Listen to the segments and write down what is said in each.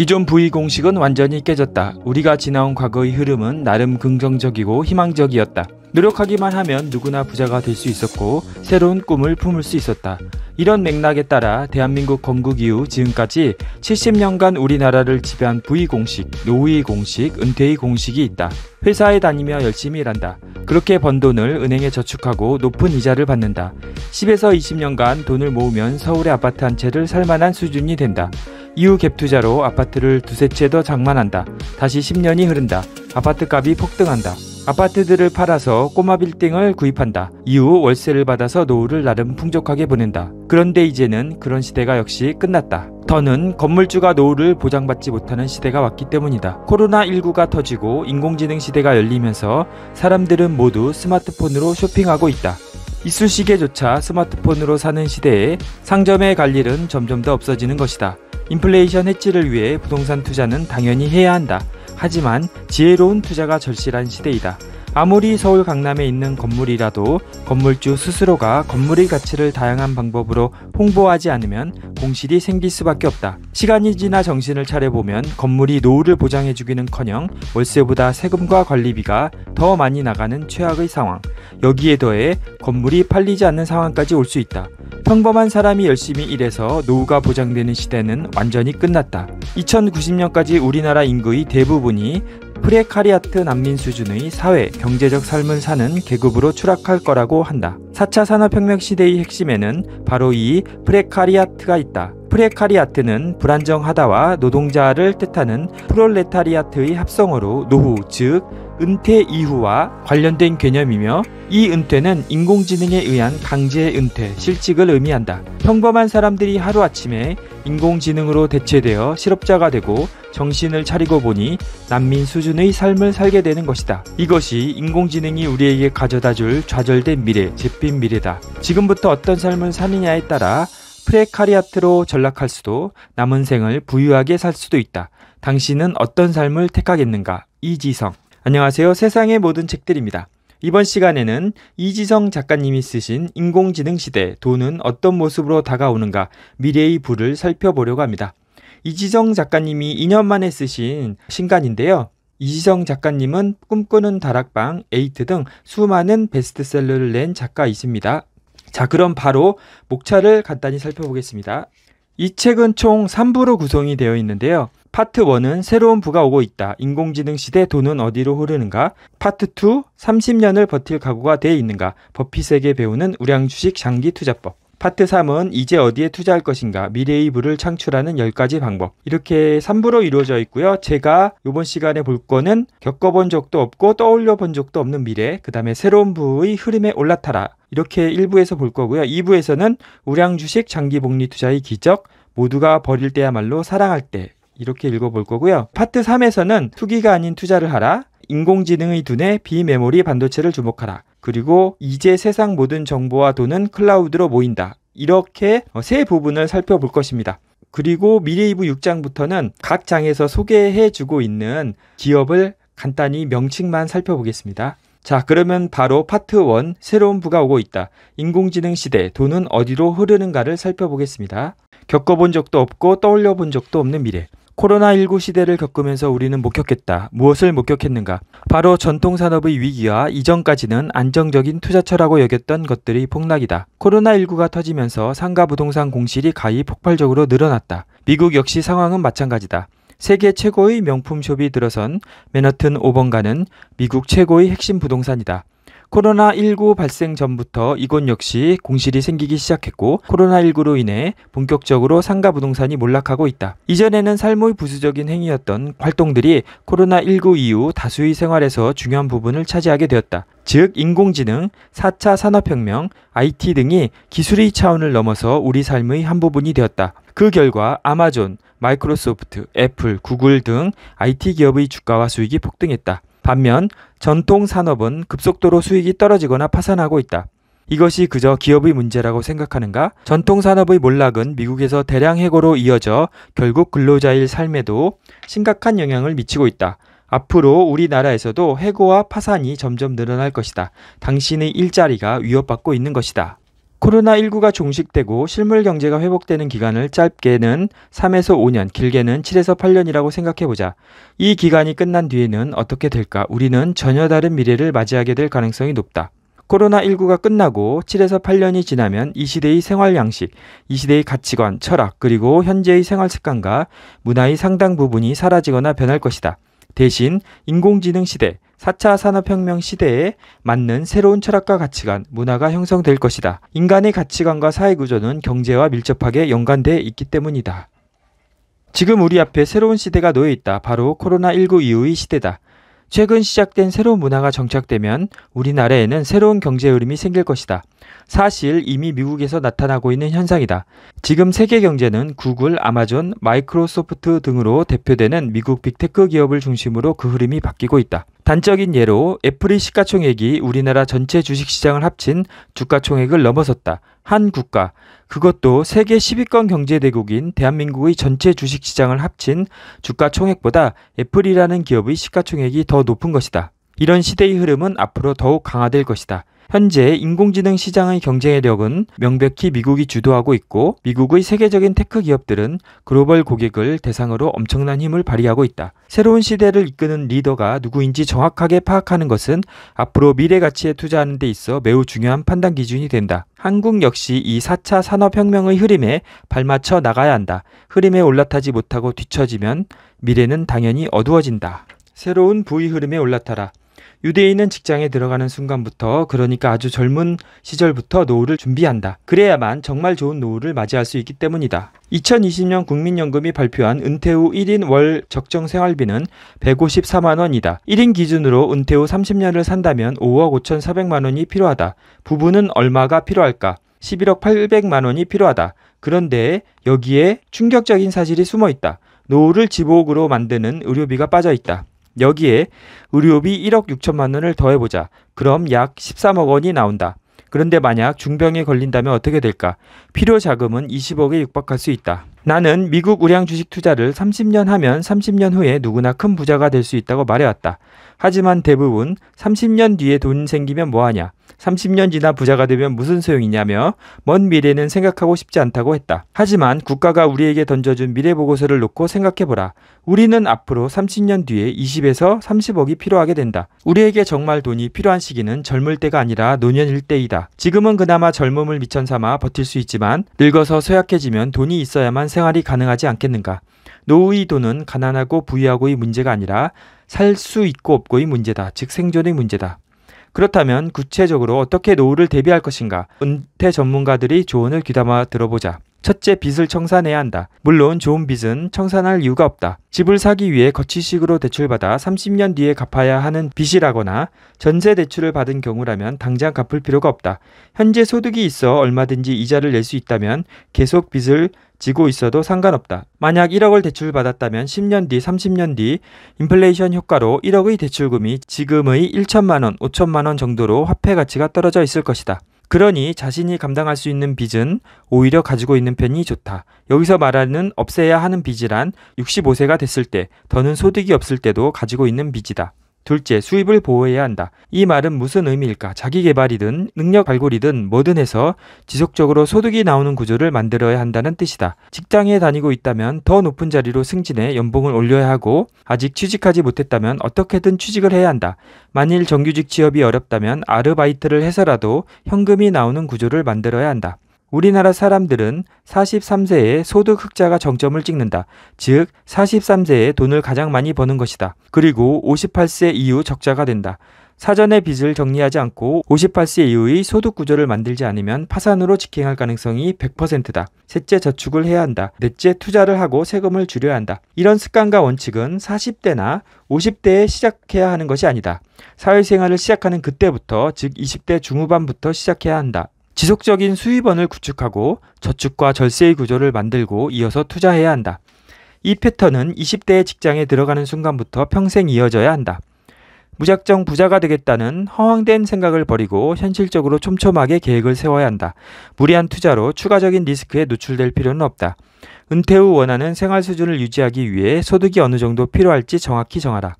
기존 부의 공식은 완전히 깨졌다. 우리가 지나온 과거의 흐름은 나름 긍정적이고 희망적이었다. 노력하기만 하면 누구나 부자가 될 수 있었고 새로운 꿈을 품을 수 있었다. 이런 맥락에 따라 대한민국 건국 이후 지금까지 70년간 우리나라를 지배한 부의 공식, 노후의 공식, 은퇴의 공식이 있다. 회사에 다니며 열심히 일한다. 그렇게 번 돈을 은행에 저축하고 높은 이자를 받는다. 10에서 20년간 돈을 모으면 서울의 아파트 한 채를 살 만한 수준이 된다. 이후 갭투자로 아파트를 두세 채 더 장만한다. 다시 10년이 흐른다. 아파트 값이 폭등한다. 아파트들을 팔아서 꼬마 빌딩을 구입한다. 이후 월세를 받아서 노후를 나름 풍족하게 보낸다. 그런데 이제는 그런 시대가 역시 끝났다. 더는 건물주가 노후를 보장받지 못하는 시대가 왔기 때문이다. 코로나19가 터지고 인공지능 시대가 열리면서 사람들은 모두 스마트폰으로 쇼핑하고 있다. 이쑤시개조차 스마트폰으로 사는 시대에 상점의 갈 일은 점점 더 없어지는 것이다. 인플레이션 해치를 위해 부동산 투자는 당연히 해야 한다. 하지만 지혜로운 투자가 절실한 시대이다. 아무리 서울 강남에 있는 건물이라도 건물주 스스로가 건물의 가치를 다양한 방법으로 홍보하지 않으면 공실이 생길 수밖에 없다. 시간이 지나 정신을 차려보면 건물이 노후를 보장해주기는커녕 월세보다 세금과 관리비가 더 많이 나가는 최악의 상황. 여기에 더해 건물이 팔리지 않는 상황까지 올 수 있다. 평범한 사람이 열심히 일해서 노후가 보장되는 시대는 완전히 끝났다. 2090년까지 우리나라 인구의 대부분이 프레카리아트 난민 수준의 사회, 경제적 삶을 사는 계급으로 추락할 거라고 한다. 4차 산업혁명 시대의 핵심에는 바로 이 프레카리아트가 있다. 프레카리아트는 불안정하다와 노동자를 뜻하는 프롤레타리아트의 합성어로 노후, 즉 은퇴 이후와 관련된 개념이며 이 은퇴는 인공지능에 의한 강제 은퇴, 실직을 의미한다. 평범한 사람들이 하루아침에 인공지능으로 대체되어 실업자가 되고 정신을 차리고 보니 난민 수준의 삶을 살게 되는 것이다. 이것이 인공지능이 우리에게 가져다 줄 좌절된 미래, 잿빛 미래다. 지금부터 어떤 삶을 사느냐에 따라 프레카리아트로 전락할 수도 남은 생을 부유하게 살 수도 있다. 당신은 어떤 삶을 택하겠는가? 이지성. 안녕하세요. 세상의 모든 책들입니다. 이번 시간에는 이지성 작가님이 쓰신 인공지능 시대 돈은 어떤 모습으로 다가오는가 미래의 부를 살펴보려고 합니다. 이지성 작가님이 2년 만에 쓰신 신간인데요. 이지성 작가님은 꿈꾸는 다락방, 에이트 등 수많은 베스트셀러를 낸 작가이십니다. 자, 그럼 바로 목차를 간단히 살펴보겠습니다. 이 책은 총 3부로 구성이 되어 있는데요. 파트 1은 새로운 부가 오고 있다. 인공지능 시대 돈은 어디로 흐르는가? 파트 2 30년을 버틸 각오가 돼 있는가? 버핏에게 배우는 우량 주식 장기 투자법. 파트 3은 이제 어디에 투자할 것인가 미래의 부를 창출하는 10가지 방법 이렇게 3부로 이루어져 있고요. 제가 이번 시간에 볼 거는 겪어본 적도 없고 떠올려 본 적도 없는 미래 그 다음에 새로운 부의 흐름에 올라타라 이렇게 1부에서 볼 거고요. 2부에서는 우량 주식 장기 복리 투자의 기적 모두가 버릴 때야말로 사랑할 때 이렇게 읽어볼 거고요. 파트 3에서는 투기가 아닌 투자를 하라 인공지능의 두뇌 비메모리 반도체를 주목하라 그리고 이제 세상 모든 정보와 돈은 클라우드로 모인다. 이렇게 어, 세 부분을 살펴볼 것입니다. 그리고 미래이브 6장부터는 각 장에서 소개해주고 있는 기업을 간단히 명칭만 살펴보겠습니다. 자, 그러면 바로 파트 1 새로운 부가 오고 있다. 인공지능 시대 돈은 어디로 흐르는가를 살펴보겠습니다. 겪어본 적도 없고 떠올려 본 적도 없는 미래. 코로나19 시대를 겪으면서 우리는 목격했다. 무엇을 목격했는가? 바로 전통산업의 위기와 이전까지는 안정적인 투자처라고 여겼던 것들이 폭락이다. 코로나19가 터지면서 상가 부동산 공실이 가히 폭발적으로 늘어났다. 미국 역시 상황은 마찬가지다. 세계 최고의 명품 숍이 들어선 맨하튼 5번가는 미국 최고의 핵심 부동산이다. 코로나19 발생 전부터 이곳 역시 공실이 생기기 시작했고 코로나19로 인해 본격적으로 상가 부동산이 몰락하고 있다. 이전에는 삶의 부수적인 행위였던 활동들이 코로나19 이후 다수의 생활에서 중요한 부분을 차지하게 되었다. 즉 인공지능, 4차 산업혁명, IT 등이 기술의 차원을 넘어서 우리 삶의 한 부분이 되었다. 그 결과 아마존, 마이크로소프트, 애플, 구글 등 IT 기업의 주가와 수익이 폭등했다. 반면 전통 산업은 급속도로 수익이 떨어지거나 파산하고 있다. 이것이 그저 기업의 문제라고 생각하는가? 전통 산업의 몰락은 미국에서 대량 해고로 이어져 결국 근로자의 삶에도 심각한 영향을 미치고 있다. 앞으로 우리나라에서도 해고와 파산이 점점 늘어날 것이다. 당신의 일자리가 위협받고 있는 것이다. 코로나19가 종식되고 실물 경제가 회복되는 기간을 짧게는 3에서 5년, 길게는 7에서 8년이라고 생각해보자. 이 기간이 끝난 뒤에는 어떻게 될까? 우리는 전혀 다른 미래를 맞이하게 될 가능성이 높다. 코로나19가 끝나고 7에서 8년이 지나면 이 시대의 생활 양식, 이 시대의 가치관, 철학, 그리고 현재의 생활 습관과 문화의 상당 부분이 사라지거나 변할 것이다. 대신 인공지능 시대, 4차 산업혁명 시대에 맞는 새로운 철학과 가치관, 문화가 형성될 것이다. 인간의 가치관과 사회구조는 경제와 밀접하게 연관돼 있기 때문이다. 지금 우리 앞에 새로운 시대가 놓여 있다. 바로 코로나19 이후의 시대다. 최근 시작된 새로운 문화가 정착되면 우리나라에는 새로운 경제 흐름이 생길 것이다. 사실 이미 미국에서 나타나고 있는 현상이다. 지금 세계 경제는 구글, 아마존, 마이크로소프트 등으로 대표되는 미국 빅테크 기업을 중심으로 그 흐름이 바뀌고 있다. 단적인 예로 애플의 시가총액이 우리나라 전체 주식시장을 합친 주가총액을 넘어섰다. 한 국가, 그것도 세계 10위권 경제대국인 대한민국의 전체 주식시장을 합친 주가 총액보다 애플이라는 기업의 시가총액이 더 높은 것이다. 이런 시대의 흐름은 앞으로 더욱 강화될 것이다. 현재 인공지능 시장의 경쟁력은 명백히 미국이 주도하고 있고 미국의 세계적인 테크 기업들은 글로벌 고객을 대상으로 엄청난 힘을 발휘하고 있다. 새로운 시대를 이끄는 리더가 누구인지 정확하게 파악하는 것은 앞으로 미래 가치에 투자하는 데 있어 매우 중요한 판단 기준이 된다. 한국 역시 이 4차 산업혁명의 흐름에 발맞춰 나가야 한다. 흐름에 올라타지 못하고 뒤처지면 미래는 당연히 어두워진다. 새로운 부위 흐름에 올라타라. 유대인은 직장에 들어가는 순간부터 그러니까 아주 젊은 시절부터 노후를 준비한다. 그래야만 정말 좋은 노후를 맞이할 수 있기 때문이다. 2020년 국민연금이 발표한 은퇴 후 1인 월 적정 생활비는 154만 원이다. 1인 기준으로 은퇴 후 30년을 산다면 5억 5,400만 원이 필요하다. 부부는 얼마가 필요할까? 11억 800만 원이 필요하다. 그런데 여기에 충격적인 사실이 숨어 있다. 노후를 지복으로 만드는 의료비가 빠져 있다. 여기에 의료비 1억 6천만 원을 더해보자. 그럼 약 13억 원이 나온다. 그런데 만약 중병에 걸린다면 어떻게 될까? 필요 자금은 20억에 육박할 수 있다. 나는 미국 우량 주식 투자를 30년 하면 30년 후에 누구나 큰 부자가 될 수 있다고 말해왔다. 하지만 대부분 30년 뒤에 돈 생기면 뭐하냐? 30년 지나 부자가 되면 무슨 소용이냐며 먼 미래는 생각하고 싶지 않다고 했다. 하지만 국가가 우리에게 던져준 미래 보고서를 놓고 생각해보라. 우리는 앞으로 30년 뒤에 20에서 30억이 필요하게 된다. 우리에게 정말 돈이 필요한 시기는 젊을 때가 아니라 노년일 때이다. 지금은 그나마 젊음을 미천 삼아 버틸 수 있지만 늙어서 쇠약해지면 돈이 있어야만 생활이 가능하지 않겠는가. 노후의 돈은 가난하고 부유하고의 문제가 아니라 살수 있고 없고의 문제다. 즉 생존의 문제다. 그렇다면 구체적으로 어떻게 노후를 대비할 것인가? 은퇴 전문가들이 조언을 귀담아 들어보자. 첫째 빚을 청산해야 한다. 물론 좋은 빚은 청산할 이유가 없다. 집을 사기 위해 거치식으로 대출받아 30년 뒤에 갚아야 하는 빚이라거나 전세 대출을 받은 경우라면 당장 갚을 필요가 없다. 현재 소득이 있어 얼마든지 이자를 낼 수 있다면 계속 빚을 지고 있어도 상관없다. 만약 1억을 대출받았다면 10년 뒤, 30년 뒤 인플레이션 효과로 1억의 대출금이 지금의 1천만 원, 5천만 원 정도로 화폐 가치가 떨어져 있을 것이다. 그러니 자신이 감당할 수 있는 빚은 오히려 가지고 있는 편이 좋다. 여기서 말하는 없애야 하는 빚이란 65세가 됐을 때 더는 소득이 없을 때도 가지고 있는 빚이다. 둘째, 수입을 보호해야 한다. 이 말은 무슨 의미일까? 자기 개발이든 능력 발굴이든 뭐든 해서 지속적으로 소득이 나오는 구조를 만들어야 한다는 뜻이다. 직장에 다니고 있다면 더 높은 자리로 승진해 연봉을 올려야 하고 아직 취직하지 못했다면 어떻게든 취직을 해야 한다. 만일 정규직 취업이 어렵다면 아르바이트를 해서라도 현금이 나오는 구조를 만들어야 한다. 우리나라 사람들은 43세에 소득 흑자가 정점을 찍는다. 즉 43세에 돈을 가장 많이 버는 것이다. 그리고 58세 이후 적자가 된다. 사전에 빚을 정리하지 않고 58세 이후의 소득 구조를 만들지 않으면 파산으로 직행할 가능성이 100%다. 셋째 저축을 해야 한다. 넷째 투자를 하고 세금을 줄여야 한다. 이런 습관과 원칙은 40대나 50대에 시작해야 하는 것이 아니다. 사회생활을 시작하는 그때부터 즉 20대 중후반부터 시작해야 한다. 지속적인 수입원을 구축하고 저축과 절세의 구조를 만들고 이어서 투자해야 한다. 이 패턴은 20대의 직장에 들어가는 순간부터 평생 이어져야 한다. 무작정 부자가 되겠다는 허황된 생각을 버리고 현실적으로 촘촘하게 계획을 세워야 한다. 무리한 투자로 추가적인 리스크에 노출될 필요는 없다. 은퇴 후 원하는 생활 수준을 유지하기 위해 소득이 어느 정도 필요할지 정확히 정하라.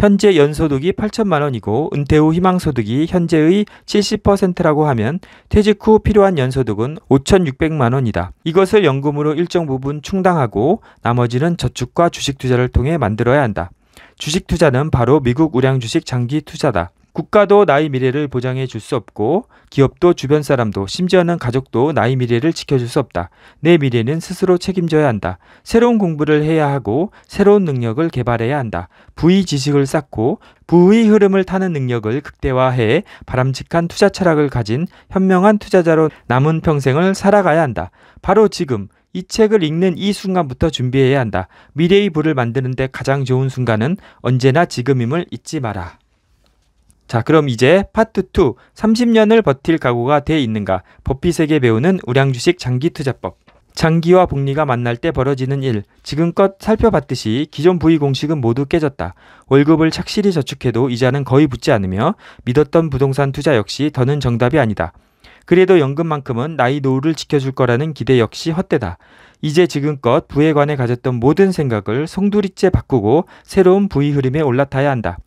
현재 연소득이 8천만 원이고 은퇴 후 희망소득이 현재의 70%라고 하면 퇴직 후 필요한 연소득은 5,600만 원이다. 이것을 연금으로 일정 부분 충당하고 나머지는 저축과 주식 투자를 통해 만들어야 한다. 주식 투자는 바로 미국 우량 주식 장기 투자다. 국가도 나의 미래를 보장해 줄 수 없고 기업도 주변 사람도 심지어는 가족도 나의 미래를 지켜줄 수 없다. 내 미래는 스스로 책임져야 한다. 새로운 공부를 해야 하고 새로운 능력을 개발해야 한다. 부의 지식을 쌓고 부의 흐름을 타는 능력을 극대화해 바람직한 투자 철학을 가진 현명한 투자자로 남은 평생을 살아가야 한다. 바로 지금 이 책을 읽는 이 순간부터 준비해야 한다. 미래의 부를 만드는데 가장 좋은 순간은 언제나 지금임을 잊지 마라. 자, 그럼 이제 파트 2. 30년을 버틸 각오가 돼 있는가? 버핏에게 배우는 우량주식 장기 투자법. 장기와 복리가 만날 때 벌어지는 일. 지금껏 살펴봤듯이 기존 부위 공식은 모두 깨졌다. 월급을 착실히 저축해도 이자는 거의 붙지 않으며 믿었던 부동산 투자 역시 더는 정답이 아니다. 그래도 연금만큼은 나이 노후를 지켜줄 거라는 기대 역시 헛되다. 이제 지금껏 부에 관해 가졌던 모든 생각을 송두리째 바꾸고 새로운 부위 흐름에 올라타야 한다.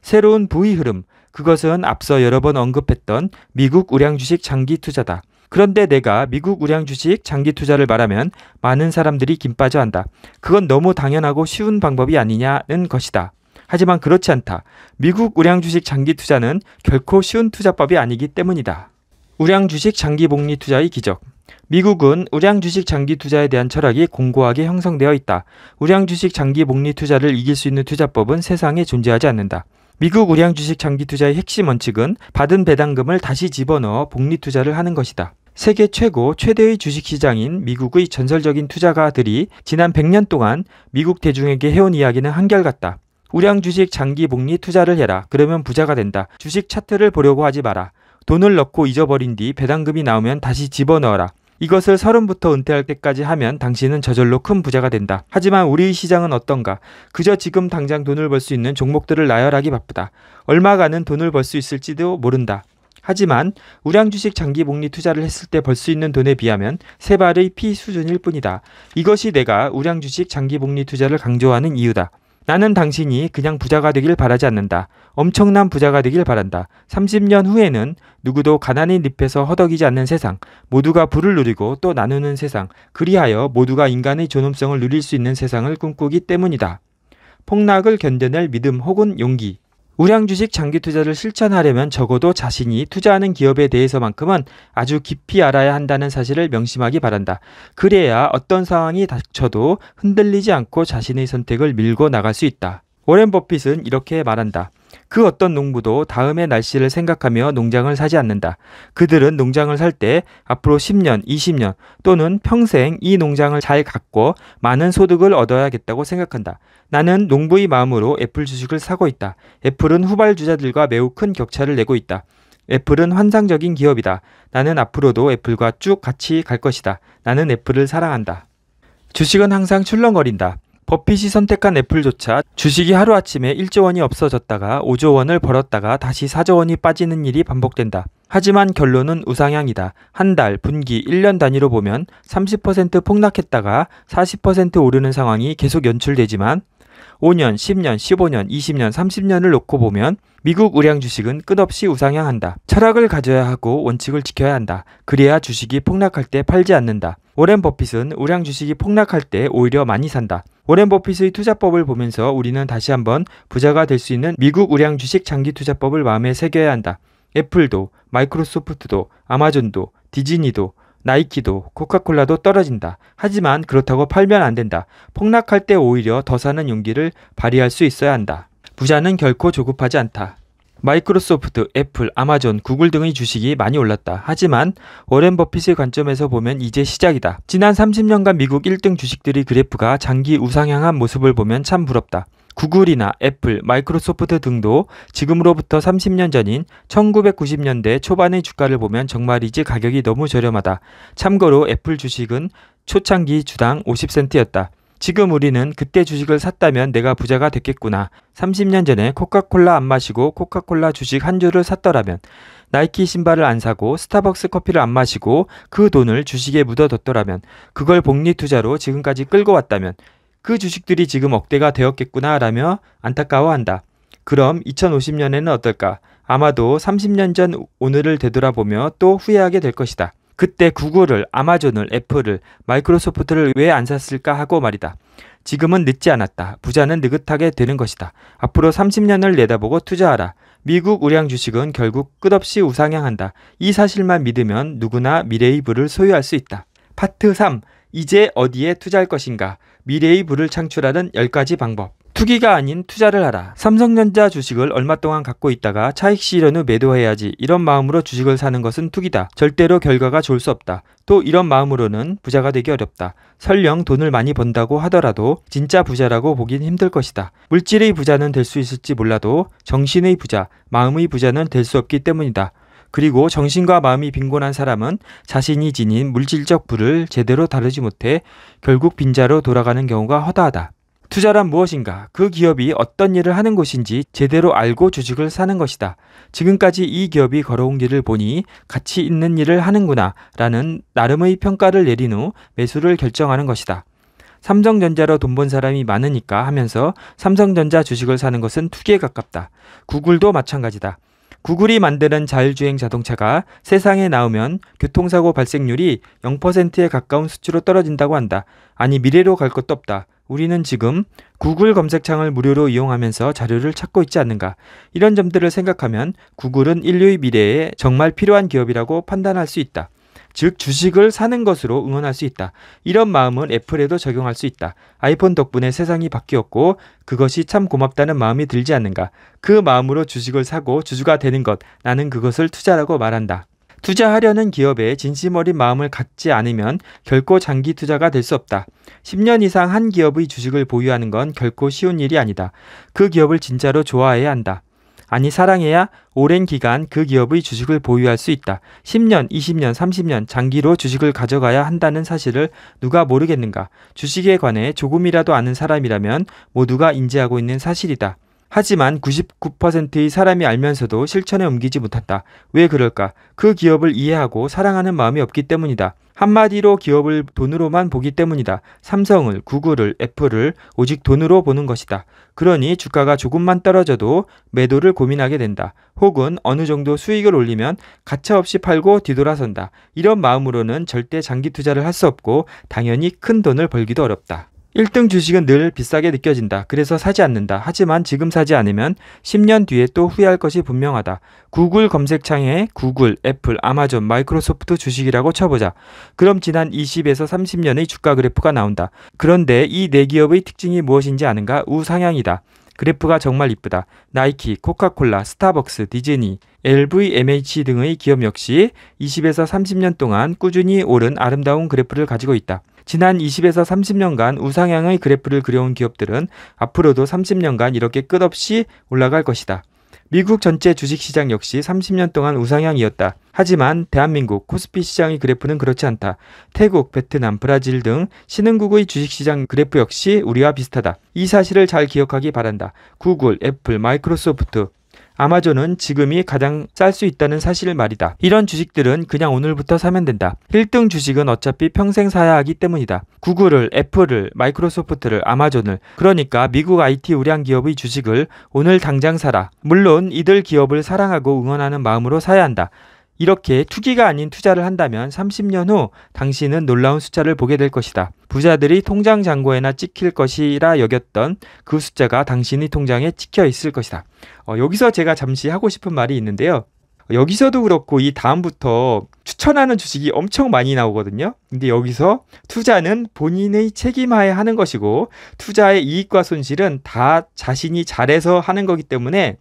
새로운 부위 흐름, 그것은 앞서 여러 번 언급했던 미국 우량 주식 장기 투자다. 그런데 내가 미국 우량 주식 장기 투자를 말하면 많은 사람들이 김 빠져한다. 그건 너무 당연하고 쉬운 방법이 아니냐는 것이다. 하지만 그렇지 않다. 미국 우량 주식 장기 투자는 결코 쉬운 투자법이 아니기 때문이다. 우량 주식 장기 복리 투자의 기적. 미국은 우량 주식 장기 투자에 대한 철학이 공고하게 형성되어 있다. 우량 주식 장기 복리 투자를 이길 수 있는 투자법은 세상에 존재하지 않는다. 미국 우량 주식 장기 투자의 핵심 원칙은 받은 배당금을 다시 집어넣어 복리 투자를 하는 것이다. 세계 최고 최대의 주식시장인 미국의 전설적인 투자가들이 지난 100년 동안 미국 대중에게 해온 이야기는 한결같다. 우량 주식 장기 복리 투자를 해라. 그러면 부자가 된다. 주식 차트를 보려고 하지 마라. 돈을 넣고 잊어버린 뒤 배당금이 나오면 다시 집어넣어라. 이것을 서른부터 은퇴할 때까지 하면 당신은 저절로 큰 부자가 된다. 하지만 우리 시장은 어떤가? 그저 지금 당장 돈을 벌 수 있는 종목들을 나열하기 바쁘다. 얼마가는 돈을 벌 수 있을지도 모른다. 하지만 우량 주식 장기 복리 투자를 했을 때 벌 수 있는 돈에 비하면 세 발의 피 수준일 뿐이다. 이것이 내가 우량 주식 장기 복리 투자를 강조하는 이유다. 나는 당신이 그냥 부자가 되길 바라지 않는다. 엄청난 부자가 되길 바란다. 30년 후에는 누구도 가난의 잎에서 허덕이지 않는 세상, 모두가 부를 누리고 또 나누는 세상, 그리하여 모두가 인간의 존엄성을 누릴 수 있는 세상을 꿈꾸기 때문이다. 폭락을 견뎌낼 믿음 혹은 용기. 우량 주식 장기 투자를 실천하려면 적어도 자신이 투자하는 기업에 대해서만큼은 아주 깊이 알아야 한다는 사실을 명심하기 바란다. 그래야 어떤 상황이 닥쳐도 흔들리지 않고 자신의 선택을 밀고 나갈 수 있다. 오렌 버핏은 이렇게 말한다. 그 어떤 농부도 다음의 날씨를 생각하며 농장을 사지 않는다. 그들은 농장을 살 때 앞으로 10년, 20년 또는 평생 이 농장을 잘 갖고 많은 소득을 얻어야겠다고 생각한다. 나는 농부의 마음으로 애플 주식을 사고 있다. 애플은 후발주자들과 매우 큰 격차를 내고 있다. 애플은 환상적인 기업이다. 나는 앞으로도 애플과 쭉 같이 갈 것이다. 나는 애플을 사랑한다. 주식은 항상 출렁거린다. 버핏이 선택한 애플조차 주식이 하루아침에 1조 원이 없어졌다가 5조 원을 벌었다가 다시 4조 원이 빠지는 일이 반복된다. 하지만 결론은 우상향이다. 한 달, 분기, 1년 단위로 보면 30% 폭락했다가 40% 오르는 상황이 계속 연출되지만 5년, 10년, 15년, 20년, 30년을 놓고 보면 미국 우량 주식은 끝없이 우상향한다. 철학을 가져야 하고 원칙을 지켜야 한다. 그래야 주식이 폭락할 때 팔지 않는다. 오렌 버핏은 우량 주식이 폭락할 때 오히려 많이 산다. 오렌 버핏의 투자법을 보면서 우리는 다시 한번 부자가 될 수 있는 미국 우량 주식 장기 투자법을 마음에 새겨야 한다. 애플도, 마이크로소프트도, 아마존도, 디즈니도 나이키도 코카콜라도 떨어진다. 하지만 그렇다고 팔면 안 된다. 폭락할 때 오히려 더 사는 용기를 발휘할 수 있어야 한다. 부자는 결코 조급하지 않다. 마이크로소프트, 애플, 아마존, 구글 등의 주식이 많이 올랐다. 하지만 워렌 버핏의 관점에서 보면 이제 시작이다. 지난 30년간 미국 1등 주식들의 그래프가 장기 우상향한 모습을 보면 참 부럽다. 구글이나 애플, 마이크로소프트 등도 지금으로부터 30년 전인 1990년대 초반의 주가를 보면 정말이지 가격이 너무 저렴하다. 참고로 애플 주식은 초창기 주당 50센트였다. 지금 우리는 그때 주식을 샀다면 내가 부자가 됐겠구나. 30년 전에 코카콜라 안 마시고 코카콜라 주식 한 주를 샀더라면 나이키 신발을 안 사고 스타벅스 커피를 안 마시고 그 돈을 주식에 묻어뒀더라면 그걸 복리 투자로 지금까지 끌고 왔다면 그 주식들이 지금 억대가 되었겠구나라며 안타까워한다. 그럼 2050년에는 어떨까? 아마도 30년 전 오늘을 되돌아보며 또 후회하게 될 것이다. 그때 구글을, 아마존을, 애플을, 마이크로소프트를 왜 안 샀을까 하고 말이다. 지금은 늦지 않았다. 부자는 느긋하게 되는 것이다. 앞으로 30년을 내다보고 투자하라. 미국 우량 주식은 결국 끝없이 우상향한다. 이 사실만 믿으면 누구나 미래의 부를 소유할 수 있다. 파트 3. 이제 어디에 투자할 것인가, 미래의 부를 창출하는 10가지 방법. 투기가 아닌 투자를 하라. 삼성전자 주식을 얼마 동안 갖고 있다가 차익 실현 후 매도해야지. 이런 마음으로 주식을 사는 것은 투기다. 절대로 결과가 좋을 수 없다. 또 이런 마음으로는 부자가 되기 어렵다. 설령 돈을 많이 번다고 하더라도 진짜 부자라고 보긴 힘들 것이다. 물질의 부자는 될 수 있을지 몰라도 정신의 부자, 마음의 부자는 될 수 없기 때문이다. 그리고 정신과 마음이 빈곤한 사람은 자신이 지닌 물질적 부를 제대로 다루지 못해 결국 빈자로 돌아가는 경우가 허다하다. 투자란 무엇인가? 그 기업이 어떤 일을 하는 곳인지 제대로 알고 주식을 사는 것이다. 지금까지 이 기업이 걸어온 길을 보니 가치 있는 일을 하는구나 라는 나름의 평가를 내린 후 매수를 결정하는 것이다. 삼성전자로 돈 번 사람이 많으니까 하면서 삼성전자 주식을 사는 것은 투기에 가깝다. 구글도 마찬가지다. 구글이 만드는 자율주행 자동차가 세상에 나오면 교통사고 발생률이 0%에 가까운 수치로 떨어진다고 한다. 아니 미래로 갈 것도 없다. 우리는 지금 구글 검색창을 무료로 이용하면서 자료를 찾고 있지 않는가. 이런 점들을 생각하면 구글은 인류의 미래에 정말 필요한 기업이라고 판단할 수 있다. 즉 주식을 사는 것으로 응원할 수 있다. 이런 마음은 애플에도 적용할 수 있다. 아이폰 덕분에 세상이 바뀌었고 그것이 참 고맙다는 마음이 들지 않는가. 그 마음으로 주식을 사고 주주가 되는 것. 나는 그것을 투자라고 말한다. 투자하려는 기업에 진심 어린 마음을 갖지 않으면 결코 장기 투자가 될 수 없다. 10년 이상 한 기업의 주식을 보유하는 건 결코 쉬운 일이 아니다. 그 기업을 진짜로 좋아해야 한다. 아니 사랑해야 오랜 기간 그 기업의 주식을 보유할 수 있다. 10년, 20년, 30년 장기로 주식을 가져가야 한다는 사실을 누가 모르겠는가. 주식에 관해 조금이라도 아는 사람이라면 모두가 인지하고 있는 사실이다. 하지만 99%의 사람이 알면서도 실천에 옮기지 못한다. 왜 그럴까? 그 기업을 이해하고 사랑하는 마음이 없기 때문이다. 한마디로 기업을 돈으로만 보기 때문이다. 삼성을, 구글을, 애플을 오직 돈으로 보는 것이다. 그러니 주가가 조금만 떨어져도 매도를 고민하게 된다. 혹은 어느 정도 수익을 올리면 가차없이 팔고 뒤돌아선다. 이런 마음으로는 절대 장기 투자를 할 수 없고 당연히 큰 돈을 벌기도 어렵다. 1등 주식은 늘 비싸게 느껴진다. 그래서 사지 않는다. 하지만 지금 사지 않으면 10년 뒤에 또 후회할 것이 분명하다. 구글 검색창에 구글, 애플, 아마존, 마이크로소프트 주식이라고 쳐보자. 그럼 지난 20에서 30년의 주가 그래프가 나온다. 그런데 이 네 기업의 특징이 무엇인지 아는가? 우상향이다. 그래프가 정말 이쁘다. 나이키, 코카콜라, 스타벅스, 디즈니, LVMH 등의 기업 역시 20에서 30년 동안 꾸준히 오른 아름다운 그래프를 가지고 있다. 지난 20에서 30년간 우상향의 그래프를 그려온 기업들은 앞으로도 30년간 이렇게 끝없이 올라갈 것이다. 미국 전체 주식시장 역시 30년 동안 우상향이었다. 하지만 대한민국 코스피 시장의 그래프는 그렇지 않다. 태국, 베트남, 브라질 등 신흥국의 주식시장 그래프 역시 우리와 비슷하다. 이 사실을 잘 기억하기 바란다. 구글, 애플, 마이크로소프트, 아마존은 지금이 가장 쌀 수 있다는 사실 말이다. 이런 주식들은 그냥 오늘부터 사면 된다. 1등 주식은 어차피 평생 사야 하기 때문이다. 구글을, 애플을, 마이크로소프트를, 아마존을 그러니까 미국 IT 우량 기업의 주식을 오늘 당장 사라. 물론 이들 기업을 사랑하고 응원하는 마음으로 사야 한다. 이렇게 투기가 아닌 투자를 한다면 30년 후 당신은 놀라운 숫자를 보게 될 것이다. 부자들이 통장 잔고에나 찍힐 것이라 여겼던 그 숫자가 당신의 통장에 찍혀 있을 것이다. 어, 여기서 제가 잠시 하고 싶은 말이 있는데요. 여기서도 그렇고 이 다음부터 추천하는 주식이 엄청 많이 나오거든요. 근데 여기서 투자는 본인의 책임하에 하는 것이고 투자의 이익과 손실은 다 자신이 잘해서 하는 거기 때문에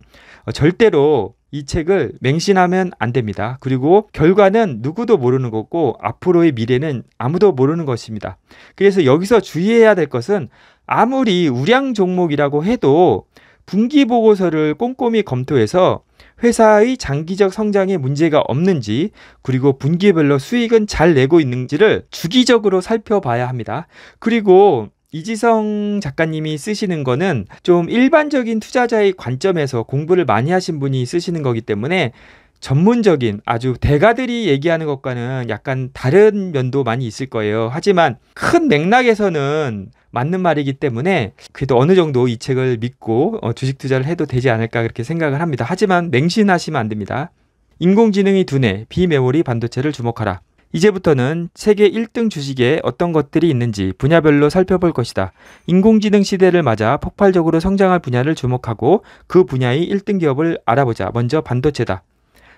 어, 절대로 이 책을 맹신하면 안 됩니다. 그리고 결과는 누구도 모르는 거고 앞으로의 미래는 아무도 모르는 것입니다. 그래서 여기서 주의해야 될 것은 아무리 우량 종목이라고 해도 분기 보고서를 꼼꼼히 검토해서 회사의 장기적 성장에 문제가 없는지 그리고 분기별로 수익은 잘 내고 있는지를 주기적으로 살펴봐야 합니다. 그리고 이지성 작가님이 쓰시는 거는 좀 일반적인 투자자의 관점에서 공부를 많이 하신 분이 쓰시는 거기 때문에 전문적인 아주 대가들이 얘기하는 것과는 약간 다른 면도 많이 있을 거예요. 하지만 큰 맥락에서는 맞는 말이기 때문에 그래도 어느 정도 이 책을 믿고 어, 주식 투자를 해도 되지 않을까 그렇게 생각을 합니다. 하지만 맹신하시면 안 됩니다. 인공지능이 두뇌, 비메모리 반도체를 주목하라. 이제부터는 세계 1등 주식에 어떤 것들이 있는지 분야별로 살펴볼 것이다. 인공지능 시대를 맞아 폭발적으로 성장할 분야를 주목하고 그 분야의 1등 기업을 알아보자. 먼저 반도체다.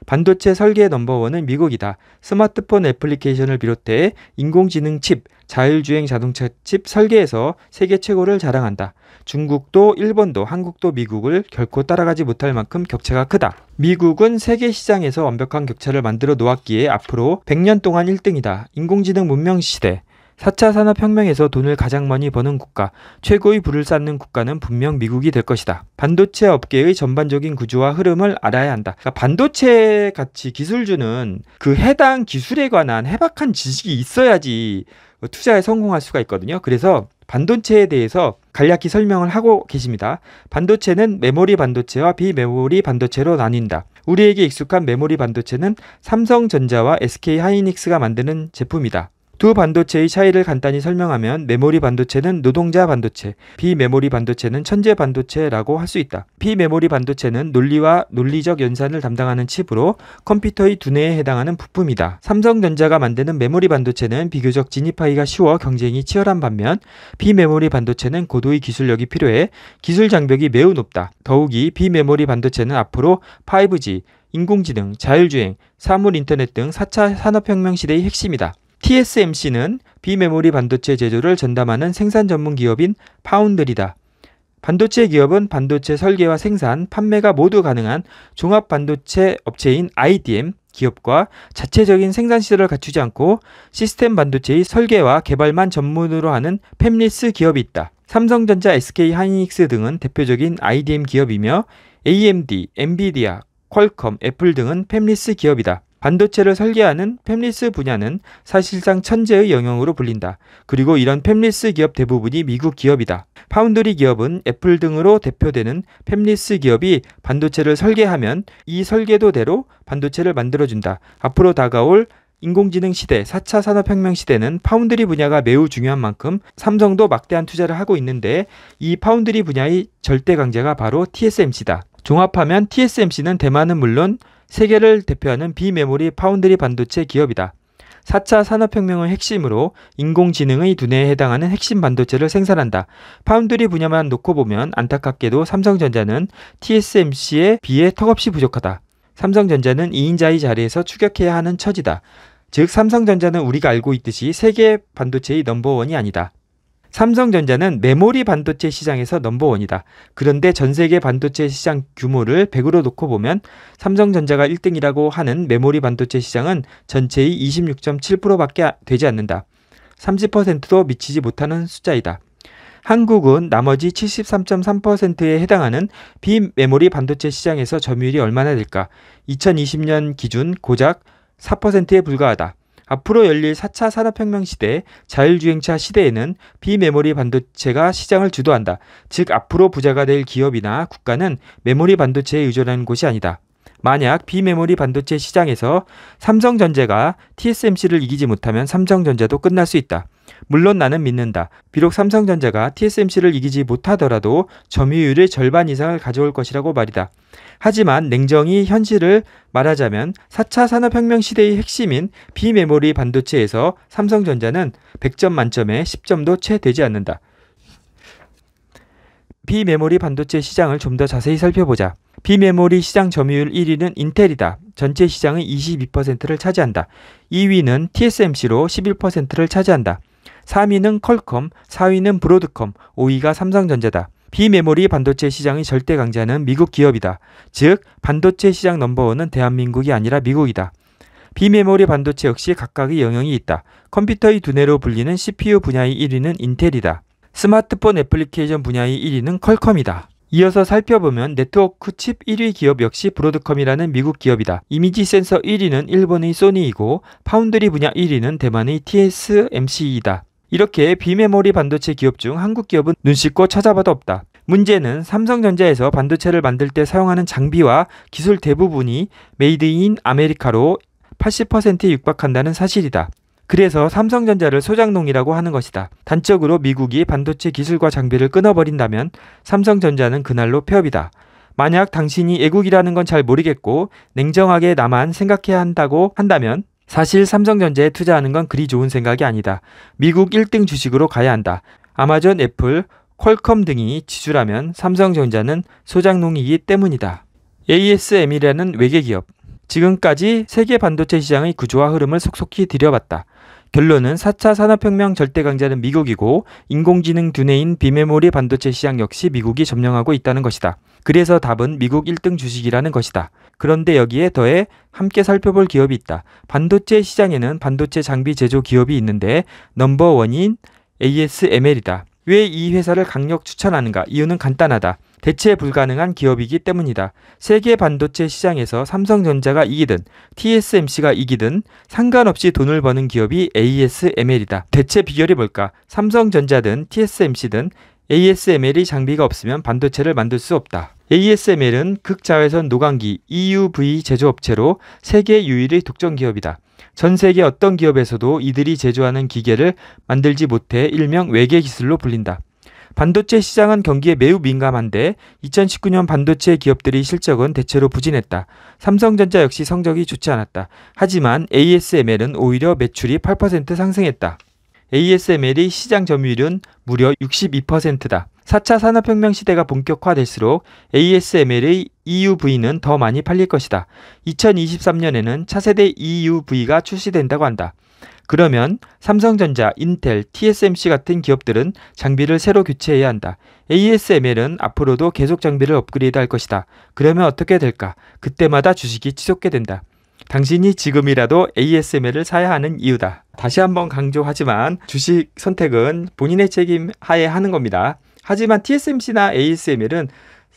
반도체 설계 넘버원은 미국이다. 스마트폰 애플리케이션을 비롯해 인공지능 칩, 자율주행 자동차 칩 설계에서 세계 최고를 자랑한다. 중국도 일본도 한국도 미국을 결코 따라가지 못할 만큼 격차가 크다. 미국은 세계 시장에서 완벽한 격차를 만들어 놓았기에 앞으로 100년 동안 1등이다. 인공지능 문명 시대. 4차 산업혁명에서 돈을 가장 많이 버는 국가, 최고의 부를 쌓는 국가는 분명 미국이 될 것이다. 반도체 업계의 전반적인 구조와 흐름을 알아야 한다. 그러니까 반도체 같이 기술주는 그 해당 기술에 관한 해박한 지식이 있어야지 투자에 성공할 수가 있거든요. 그래서 반도체에 대해서 간략히 설명을 하고 계십니다. 반도체는 메모리 반도체와 비메모리 반도체로 나뉜다. 우리에게 익숙한 메모리 반도체는 삼성전자와 SK하이닉스가 만드는 제품이다. 두 반도체의 차이를 간단히 설명하면 메모리 반도체는 노동자 반도체, 비메모리 반도체는 천재 반도체라고 할 수 있다. 비메모리 반도체는 논리와 논리적 연산을 담당하는 칩으로 컴퓨터의 두뇌에 해당하는 부품이다. 삼성전자가 만드는 메모리 반도체는 비교적 진입하기가 쉬워 경쟁이 치열한 반면 비메모리 반도체는 고도의 기술력이 필요해 기술 장벽이 매우 높다. 더욱이 비메모리 반도체는 앞으로 5G, 인공지능, 자율주행, 사물인터넷 등 4차 산업혁명 시대의 핵심이다. TSMC는 비메모리 반도체 제조를 전담하는 생산 전문 기업인 파운드리다. 반도체 기업은 반도체 설계와 생산, 판매가 모두 가능한 종합 반도체 업체인 IDM 기업과 자체적인 생산 시설을 갖추지 않고 시스템 반도체의 설계와 개발만 전문으로 하는 팹리스 기업이 있다. 삼성전자, SK 하이닉스 등은 대표적인 IDM 기업이며 AMD, 엔비디아, 퀄컴, 애플 등은 팹리스 기업이다. 반도체를 설계하는 팹리스 분야는 사실상 천재의 영역으로 불린다. 그리고 이런 팹리스 기업 대부분이 미국 기업이다. 파운드리 기업은 애플 등으로 대표되는 팹리스 기업이 반도체를 설계하면 이 설계도대로 반도체를 만들어준다. 앞으로 다가올 인공지능 시대, 4차 산업혁명 시대는 파운드리 분야가 매우 중요한 만큼 삼성도 막대한 투자를 하고 있는데 이 파운드리 분야의 절대 강자가 바로 TSMC다. 종합하면 TSMC는 대만은 물론 세계를 대표하는 비메모리 파운드리 반도체 기업이다. 4차 산업혁명을 핵심으로 인공지능의 두뇌에 해당하는 핵심 반도체를 생산한다. 파운드리 분야만 놓고 보면 안타깝게도 삼성전자는 TSMC에 비해 턱없이 부족하다. 삼성전자는 2인자의 자리에서 추격해야 하는 처지다. 즉 삼성전자는 우리가 알고 있듯이 세계 반도체의 넘버원이 아니다. 삼성전자는 메모리 반도체 시장에서 넘버원이다. 그런데 전 세계 반도체 시장 규모를 100으로 놓고 보면 삼성전자가 1등이라고 하는 메모리 반도체 시장은 전체의 26.7%밖에 되지 않는다. 30%도 미치지 못하는 숫자이다. 한국은 나머지 73.3%에 해당하는 비메모리 반도체 시장에서 점유율이 얼마나 될까? 2020년 기준 고작 4%에 불과하다. 앞으로 열릴 4차 산업혁명 시대, 자율주행차 시대에는 비메모리 반도체가 시장을 주도한다. 즉 앞으로 부자가 될 기업이나 국가는 메모리 반도체에 의존하는 곳이 아니다. 만약 비메모리 반도체 시장에서 삼성전자가 TSMC를 이기지 못하면 삼성전자도 끝날 수 있다. 물론 나는 믿는다. 비록 삼성전자가 TSMC를 이기지 못하더라도 점유율의 절반 이상을 가져올 것이라고 말이다. 하지만 냉정히 현실을 말하자면 4차 산업혁명 시대의 핵심인 비메모리 반도체에서 삼성전자는 100점 만점에 10점도 채 되지 않는다. 비메모리 반도체 시장을 좀 더 자세히 살펴보자. 비메모리 시장 점유율 1위는 인텔이다. 전체 시장의 22%를 차지한다. 2위는 TSMC로 11%를 차지한다. 3위는 퀄컴, 4위는 브로드컴, 5위가 삼성전자다. 비메모리 반도체 시장의 절대 강자는 미국 기업이다. 즉, 반도체 시장 넘버원은 대한민국이 아니라 미국이다. 비메모리 반도체 역시 각각의 영역이 있다. 컴퓨터의 두뇌로 불리는 CPU 분야의 1위는 인텔이다. 스마트폰 애플리케이션 분야의 1위는 퀄컴이다. 이어서 살펴보면 네트워크 칩 1위 기업 역시 브로드컴이라는 미국 기업이다. 이미지 센서 1위는 일본의 소니이고 파운드리 분야 1위는 대만의 TSMC이다. 이렇게 비메모리 반도체 기업 중 한국 기업은 눈씻고 찾아봐도 없다. 문제는 삼성전자에서 반도체를 만들 때 사용하는 장비와 기술 대부분이 메이드 인 아메리카로 80%에 육박한다는 사실이다. 그래서 삼성전자를 소장농이라고 하는 것이다. 단적으로 미국이 반도체 기술과 장비를 끊어버린다면 삼성전자는 그날로 폐업이다. 만약 당신이 애국이라는 건 잘 모르겠고 냉정하게 나만 생각해야 한다고 한다면 사실 삼성전자에 투자하는 건 그리 좋은 생각이 아니다. 미국 1등 주식으로 가야 한다. 아마존, 애플, 퀄컴 등이 지주라면 삼성전자는 소장농이기 때문이다. ASM이라는 외계기업. 지금까지 세계 반도체 시장의 구조와 흐름을 속속히 들여봤다. 결론은 4차 산업혁명 절대 강자는 미국이고 인공지능 두뇌인 비메모리 반도체 시장 역시 미국이 점령하고 있다는 것이다. 그래서 답은 미국 1등 주식이라는 것이다. 그런데 여기에 더해 함께 살펴볼 기업이 있다. 반도체 시장에는 반도체 장비 제조 기업이 있는데 넘버원인 ASML이다. 왜 이 회사를 강력 추천하는가? 이유는 간단하다. 대체 불가능한 기업이기 때문이다. 세계 반도체 시장에서 삼성전자가 이기든 TSMC가 이기든 상관없이 돈을 버는 기업이 ASML이다. 대체 비결이 뭘까? 삼성전자든 TSMC든 ASML이 장비가 없으면 반도체를 만들 수 없다. ASML은 극자외선 노광기 EUV 제조업체로 세계 유일의 독점 기업이다. 전 세계 어떤 기업에서도 이들이 제조하는 기계를 만들지 못해 일명 외계 기술로 불린다. 반도체 시장은 경기에 매우 민감한데 2019년 반도체 기업들이 실적은 대체로 부진했다. 삼성전자 역시 성적이 좋지 않았다. 하지만 ASML은 오히려 매출이 8% 상승했다. a s m l 의 시장 점유율은 무려 62%다. 4차 산업혁명 시대가 본격화될수록 ASML의 EUV는 더 많이 팔릴 것이다. 2023년에는 차세대 EUV가 출시된다고 한다. 그러면 삼성전자, 인텔, TSMC 같은 기업들은 장비를 새로 교체해야 한다. ASML은 앞으로도 계속 장비를 업그레이드 할 것이다. 그러면 어떻게 될까? 그때마다 주식이 치솟게 된다. 당신이 지금이라도 ASML을 사야 하는 이유다. 다시 한번 강조하지만 주식 선택은 본인의 책임 하에 하는 겁니다. 하지만 TSMC나 ASML은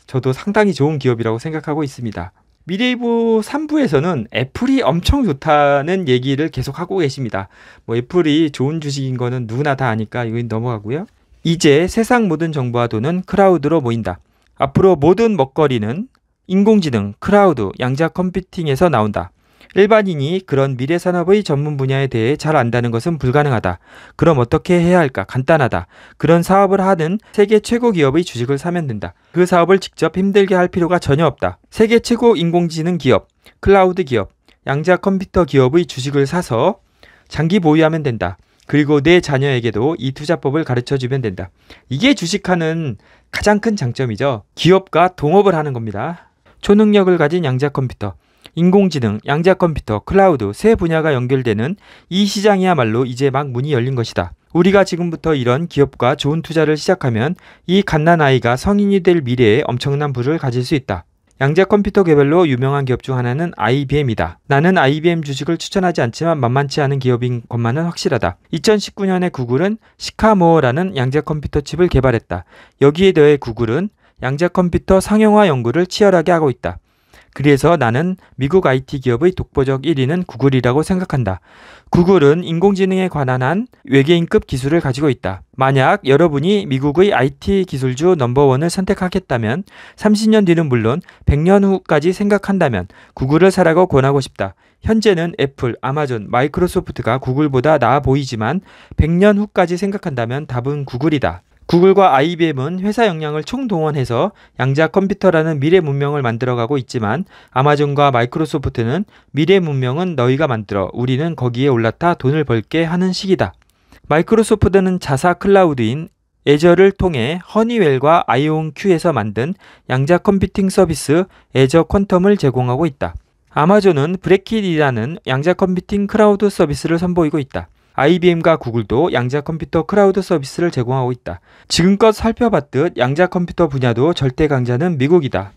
저도 상당히 좋은 기업이라고 생각하고 있습니다. 미래이브 3부에서는 애플이 엄청 좋다는 얘기를 계속 하고 계십니다. 뭐 애플이 좋은 주식인 거는 누구나 다 아니까 이건 넘어가고요. 이제 세상 모든 정보와 돈은 크라우드로 모인다. 앞으로 모든 먹거리는 인공지능, 크라우드, 양자 컴퓨팅에서 나온다. 일반인이 그런 미래 산업의 전문 분야에 대해 잘 안다는 것은 불가능하다. 그럼 어떻게 해야 할까? 간단하다. 그런 사업을 하는 세계 최고 기업의 주식을 사면 된다. 그 사업을 직접 힘들게 할 필요가 전혀 없다. 세계 최고 인공지능 기업, 클라우드 기업, 양자 컴퓨터 기업의 주식을 사서 장기 보유하면 된다. 그리고 내 자녀에게도 이 투자법을 가르쳐 주면 된다. 이게 주식하는 가장 큰 장점이죠. 기업과 동업을 하는 겁니다. 초능력을 가진 양자 컴퓨터. 인공지능, 양자 컴퓨터, 클라우드 세 분야가 연결되는 이 시장이야말로 이제 막 문이 열린 것이다. 우리가 지금부터 이런 기업과 좋은 투자를 시작하면 이 갓난아이가 성인이 될 미래에 엄청난 부를 가질 수 있다. 양자 컴퓨터 개발로 유명한 기업 중 하나는 IBM이다. 나는 IBM 주식을 추천하지 않지만 만만치 않은 기업인 것만은 확실하다. 2019년에 구글은 시카모어라는 양자 컴퓨터 칩을 개발했다. 여기에 더해 구글은 양자 컴퓨터 상용화 연구를 치열하게 하고 있다. 그래서 나는 미국 IT 기업의 독보적 1위는 구글이라고 생각한다. 구글은 인공지능에 관한 한 외계인급 기술을 가지고 있다. 만약 여러분이 미국의 IT 기술주 넘버원을 선택하겠다면 30년 뒤는 물론 100년 후까지 생각한다면 구글을 사라고 권하고 싶다. 현재는 애플, 아마존, 마이크로소프트가 구글보다 나아 보이지만 100년 후까지 생각한다면 답은 구글이다. 구글과 IBM은 회사 역량을 총동원해서 양자 컴퓨터라는 미래 문명을 만들어가고 있지만 아마존과 마이크로소프트는 미래 문명은 너희가 만들어 우리는 거기에 올라타 돈을 벌게 하는 시기다. 마이크로소프트는 자사 클라우드인 애저를 통해 허니웰과 아이온큐에서 만든 양자 컴퓨팅 서비스 애저 퀀텀을 제공하고 있다. 아마존은 브레킷이라는 양자 컴퓨팅 크라우드 서비스를 선보이고 있다. IBM과 구글도 양자 컴퓨터 크라우드 서비스를 제공하고 있다. 지금껏 살펴봤듯 양자 컴퓨터 분야도 절대 강자는 미국이다.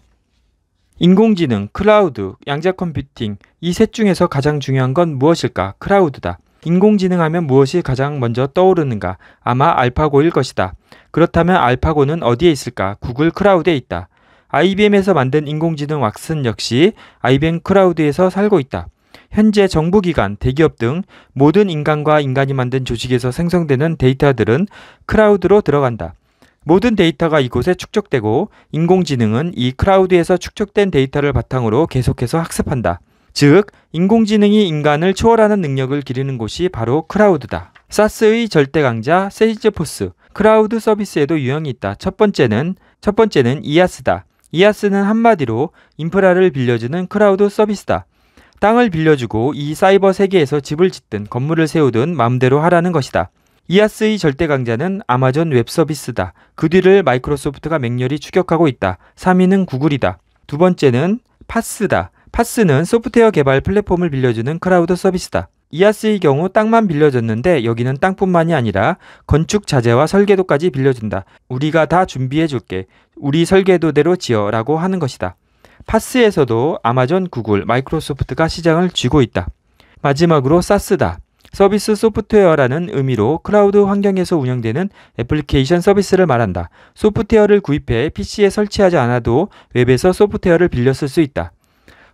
인공지능, 클라우드, 양자 컴퓨팅 이 셋 중에서 가장 중요한 건 무엇일까? 크라우드다 인공지능 하면 무엇이 가장 먼저 떠오르는가? 아마 알파고일 것이다. 그렇다면 알파고는 어디에 있을까? 구글 크라우드에 있다. IBM에서 만든 인공지능 왁슨 역시 IBM 크라우드에서 살고 있다. 현재 정부기관, 대기업 등 모든 인간과 인간이 만든 조직에서 생성되는 데이터들은 크라우드로 들어간다. 모든 데이터가 이곳에 축적되고 인공지능은 이 크라우드에서 축적된 데이터를 바탕으로 계속해서 학습한다. 즉, 인공지능이 인간을 초월하는 능력을 기르는 곳이 바로 크라우드다. 사스의 절대 강자 세이지포스 크라우드 서비스에도 유형이 있다. 첫 번째는 첫 번째는 이아스다. 이아스는 한마디로 인프라를 빌려주는 크라우드 서비스다. 땅을 빌려주고 이 사이버 세계에서 집을 짓든 건물을 세우든 마음대로 하라는 것이다. 이하스의 절대 강자는 아마존 웹 서비스다. 그 뒤를 마이크로소프트가 맹렬히 추격하고 있다. 3위는 구글이다. 두 번째는 파스다. 파스는 소프트웨어 개발 플랫폼을 빌려주는 크라우드 서비스다. 이하스의 경우 땅만 빌려줬는데 여기는 땅뿐만이 아니라 건축 자재와 설계도까지 빌려준다. 우리가 다 준비해줄게. 우리 설계도대로 지어라고 하는 것이다. 파스에서도 아마존, 구글, 마이크로소프트가 시장을 쥐고 있다. 마지막으로 사스다. 서비스 소프트웨어라는 의미로 클라우드 환경에서 운영되는 애플리케이션 서비스를 말한다. 소프트웨어를 구입해 PC에 설치하지 않아도 웹에서 소프트웨어를 빌려 쓸 수 있다.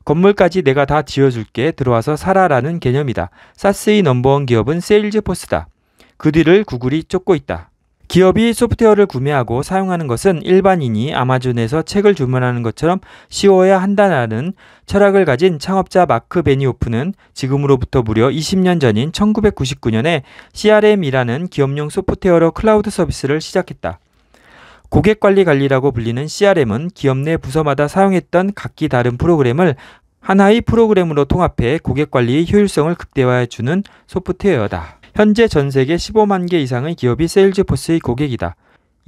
건물까지 내가 다 지어줄게 들어와서 사라라는 개념이다. 사스의 넘버원 기업은 세일즈포스다. 그 뒤를 구글이 쫓고 있다. 기업이 소프트웨어를 구매하고 사용하는 것은 일반인이 아마존에서 책을 주문하는 것처럼 쉬워야 한다는 철학을 가진 창업자 마크 베니오프는 지금으로부터 무려 20년 전인 1999년에 CRM이라는 기업용 소프트웨어로 클라우드 서비스를 시작했다. 고객관리 관리라고 불리는 CRM은 기업 내 부서마다 사용했던 각기 다른 프로그램을 하나의 프로그램으로 통합해 고객관리의 효율성을 극대화해주는 소프트웨어다. 현재 전 세계 15만 개 이상의 기업이 세일즈포스의 고객이다.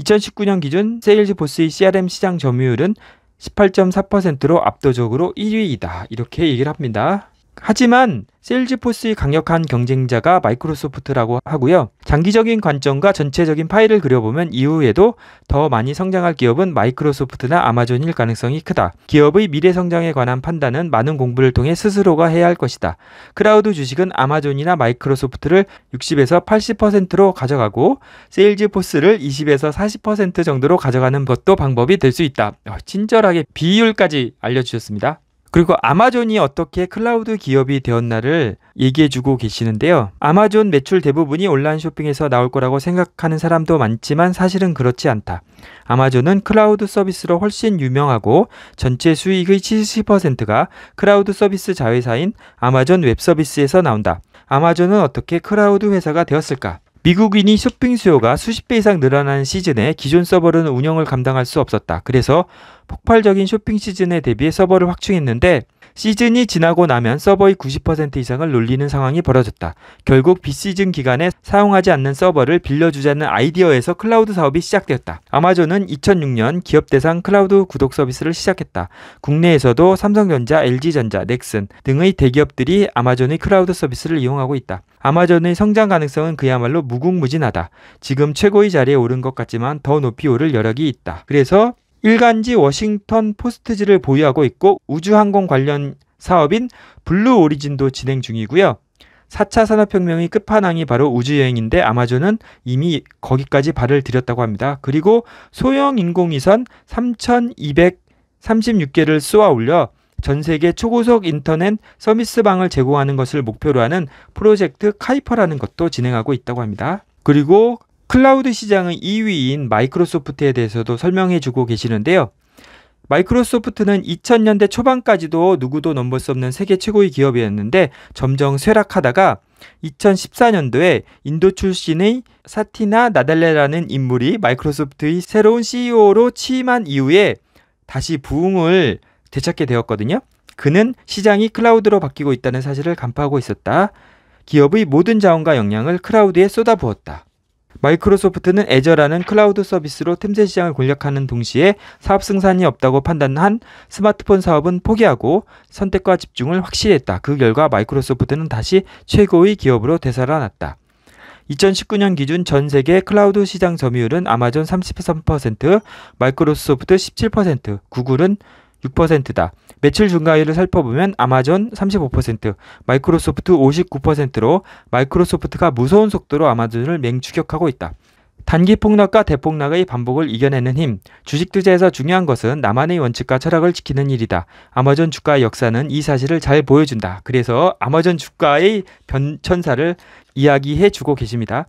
2019년 기준 세일즈포스의 CRM 시장 점유율은 18.4%로 압도적으로 1위이다. 이렇게 얘기를 합니다. 하지만 세일즈포스의 강력한 경쟁자가 마이크로소프트라고 하고요. 장기적인 관점과 전체적인 파일을 그려보면 이후에도 더 많이 성장할 기업은 마이크로소프트나 아마존일 가능성이 크다. 기업의 미래 성장에 관한 판단은 많은 공부를 통해 스스로가 해야 할 것이다. 크라우드 주식은 아마존이나 마이크로소프트를 60에서 80%로 가져가고 세일즈포스를 20에서 40% 정도로 가져가는 것도 방법이 될 수 있다. 어, 친절하게 비율까지 알려주셨습니다. 그리고 아마존이 어떻게 클라우드 기업이 되었나를 얘기해주고 계시는데요. 아마존 매출 대부분이 온라인 쇼핑에서 나올 거라고 생각하는 사람도 많지만 사실은 그렇지 않다. 아마존은 클라우드 서비스로 훨씬 유명하고 전체 수익의 70%가 클라우드 서비스 자회사인 아마존 웹 서비스에서 나온다. 아마존은 어떻게 클라우드 회사가 되었을까? 미국인이 쇼핑 수요가 수십 배 이상 늘어난 시즌에 기존 서버는 운영을 감당할 수 없었다. 그래서 폭발적인 쇼핑 시즌에 대비해 서버를 확충했는데 시즌이 지나고 나면 서버의 90% 이상을 놀리는 상황이 벌어졌다. 결국 비시즌 기간에 사용하지 않는 서버를 빌려주자는 아이디어에서 클라우드 사업이 시작되었다. 아마존은 2006년 기업 대상 클라우드 구독 서비스를 시작했다. 국내에서도 삼성전자, LG전자, 넥슨 등의 대기업들이 아마존의 클라우드 서비스를 이용하고 있다. 아마존의 성장 가능성은 그야말로 무궁무진하다. 지금 최고의 자리에 오른 것 같지만 더 높이 오를 여력이 있다. 그래서 일간지 워싱턴 포스트지를 보유하고 있고 우주항공 관련 사업인 블루 오리진도 진행 중이고요. 4차 산업혁명의 끝판왕이 바로 우주여행인데 아마존은 이미 거기까지 발을 들였다고 합니다. 그리고 소형 인공위선 3236개를 쏘아 올려 전 세계 초고속 인터넷 서비스방을 제공하는 것을 목표로 하는 프로젝트 카이퍼라는 것도 진행하고 있다고 합니다. 그리고 클라우드 시장의 2위인 마이크로소프트에 대해서도 설명해 주고 계시는데요. 마이크로소프트는 2000년대 초반까지도 누구도 넘볼 수 없는 세계 최고의 기업이었는데 점점 쇠락하다가 2014년도에 인도 출신의 사티나 나달레라는 인물이 마이크로소프트의 새로운 CEO로 취임한 이후에 다시 부흥을 되찾게 되었거든요. 그는 시장이 클라우드로 바뀌고 있다는 사실을 간파하고 있었다. 기업의 모든 자원과 역량을 클라우드에 쏟아부었다. 마이크로소프트는 애저라는 클라우드 서비스로 틈새 시장을 공략하는 동시에 사업 승산이 없다고 판단한 스마트폰 사업은 포기하고 선택과 집중을 확실히 했다. 그 결과 마이크로소프트는 다시 최고의 기업으로 되살아났다. 2019년 기준 전 세계 클라우드 시장 점유율은 아마존 33%, 마이크로소프트 17%, 구글은 6%다. 매출 증가율을 살펴보면 아마존 35%, 마이크로소프트 59%로 마이크로소프트가 무서운 속도로 아마존을 맹추격하고 있다. 단기 폭락과 대폭락의 반복을 이겨내는 힘. 주식 투자에서 중요한 것은 나만의 원칙과 철학을 지키는 일이다. 아마존 주가의 역사는 이 사실을 잘 보여준다. 그래서 아마존 주가의 변천사를 이야기해 주고 계십니다.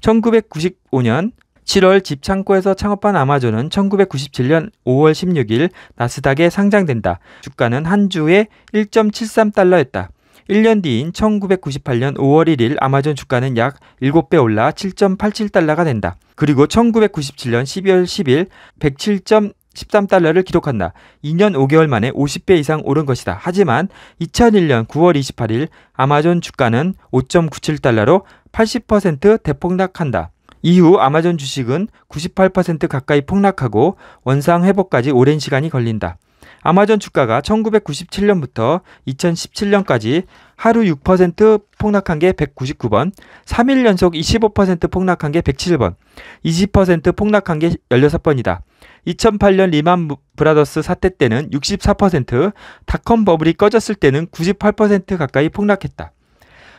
1995년 7월 집창고에서 창업한 아마존은 1997년 5월 16일 나스닥에 상장된다. 주가는 한 주에 1.73달러였다. 1년 뒤인 1998년 5월 1일 아마존 주가는 약 7배 올라 7.87달러가 된다. 그리고 1997년 12월 10일 107. 13달러를 기록한다. 2년 5개월 만에 50배 이상 오른 것이다. 하지만 2001년 9월 28일 아마존 주가는 5.97달러로 80% 대폭락한다. 이후 아마존 주식은 98% 가까이 폭락하고 원상 회복까지 오랜 시간이 걸린다. 아마존 주가가 1997년부터 2017년까지 하루 6% 폭락한 게 199번, 3일 연속 25% 폭락한 게 107번, 20% 폭락한 게 16번이다. 2008년 리만 브라더스 사태 때는 64%, 닷컴 버블이 꺼졌을 때는 98% 가까이 폭락했다.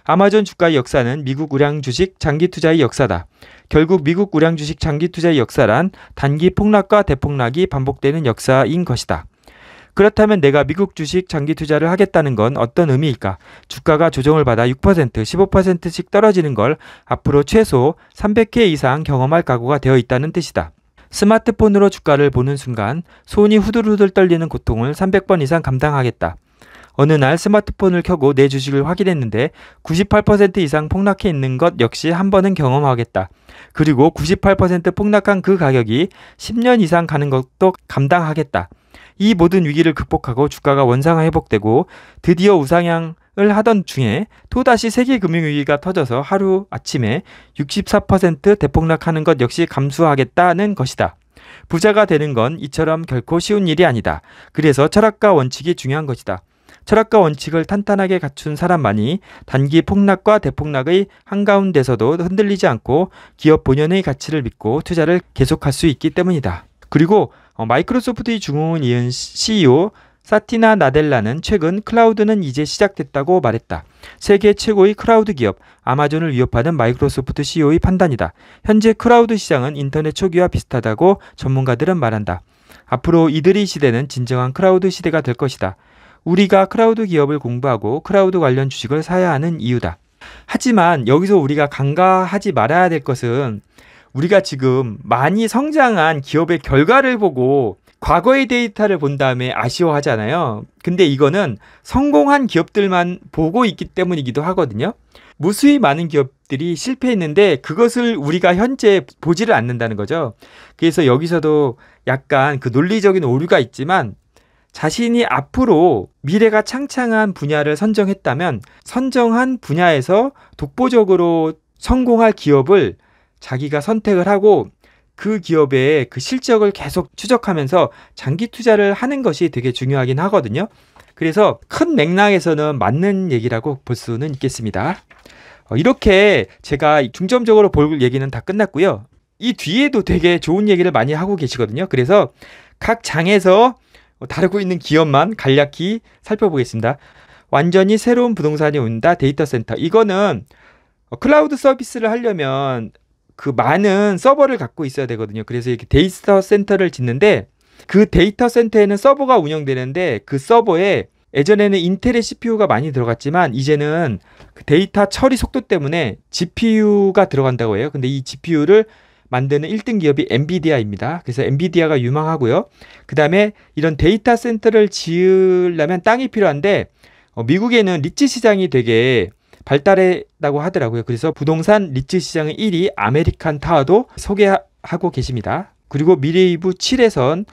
아마존 주가의 역사는 미국 우량 주식 장기 투자의 역사다. 결국 미국 우량 주식 장기 투자의 역사란 단기 폭락과 대폭락이 반복되는 역사인 것이다. 그렇다면 내가 미국 주식 장기 투자를 하겠다는 건 어떤 의미일까? 주가가 조정을 받아 6%, 15%씩 떨어지는 걸 앞으로 최소 300회 이상 경험할 각오가 되어 있다는 뜻이다. 스마트폰으로 주가를 보는 순간 손이 후들후들 떨리는 고통을 300번 이상 감당하겠다. 어느 날 스마트폰을 켜고 내 주식을 확인했는데 98% 이상 폭락해 있는 것 역시 한 번은 경험하겠다. 그리고 98% 폭락한 그 가격이 10년 이상 가는 것도 감당하겠다. 이 모든 위기를 극복하고 주가가 원상화 회복되고 드디어 우상향 을 하던 중에 또다시 세계 금융위기가 터져서 하루 아침에 64% 대폭락하는 것 역시 감수하겠다는 것이다. 부자가 되는 건 이처럼 결코 쉬운 일이 아니다. 그래서 철학과 원칙이 중요한 것이다. 철학과 원칙을 탄탄하게 갖춘 사람만이 단기 폭락과 대폭락의 한가운데서도 흔들리지 않고 기업 본연의 가치를 믿고 투자를 계속할 수 있기 때문이다. 그리고 어, 마이크로소프트의 중흥은 이은 CEO 사티나 나델라는 최근 클라우드는 이제 시작됐다고 말했다. 세계 최고의 클라우드 기업 아마존을 위협하는 마이크로소프트 CEO의 판단이다. 현재 클라우드 시장은 인터넷 초기와 비슷하다고 전문가들은 말한다. 앞으로 이들의 시대는 진정한 클라우드 시대가 될 것이다. 우리가 크라우드 기업을 공부하고 크라우드 관련 주식을 사야 하는 이유다. 하지만 여기서 우리가 간과하지 말아야 될 것은 우리가 지금 많이 성장한 기업의 결과를 보고 과거의 데이터를 본 다음에 아쉬워하잖아요. 근데 이거는 성공한 기업들만 보고 있기 때문이기도 하거든요. 무수히 많은 기업들이 실패했는데 그것을 우리가 현재 보지를 않는다는 거죠. 그래서 여기서도 약간 그 논리적인 오류가 있지만 자신이 앞으로 미래가 창창한 분야를 선정했다면 선정한 분야에서 독보적으로 성공할 기업을 자기가 선택을 하고 그 기업의 그 실적을 계속 추적하면서 장기 투자를 하는 것이 되게 중요하긴 하거든요. 그래서 큰 맥락에서는 맞는 얘기라고 볼 수는 있겠습니다. 어, 이렇게 제가 중점적으로 볼 얘기는 다 끝났고요. 이 뒤에도 되게 좋은 얘기를 많이 하고 계시거든요. 그래서 각 장에서 뭐 다루고 있는 기업만 간략히 살펴보겠습니다. 완전히 새로운 부동산이 온다 데이터 센터. 이거는 어, 클라우드 서비스를 하려면 그 많은 서버를 갖고 있어야 되거든요. 그래서 이렇게 데이터 센터를 짓는데 그 데이터 센터에는 서버가 운영되는데 그 서버에 예전에는 인텔의 CPU가 많이 들어갔지만 이제는 그 데이터 처리 속도 때문에 GPU가 들어간다고 해요. 근데 이 GPU를 만드는 1등 기업이 엔비디아입니다. 그래서 엔비디아가 유망하고요. 그 다음에 이런 데이터 센터를 지으려면 땅이 필요한데 어, 미국에는 리츠 시장이 되게 발달했다고 하더라고요. 그래서 부동산 리츠 시장의 1위 아메리칸 타워도 소개하고 계십니다. 그리고 미래이브 7에선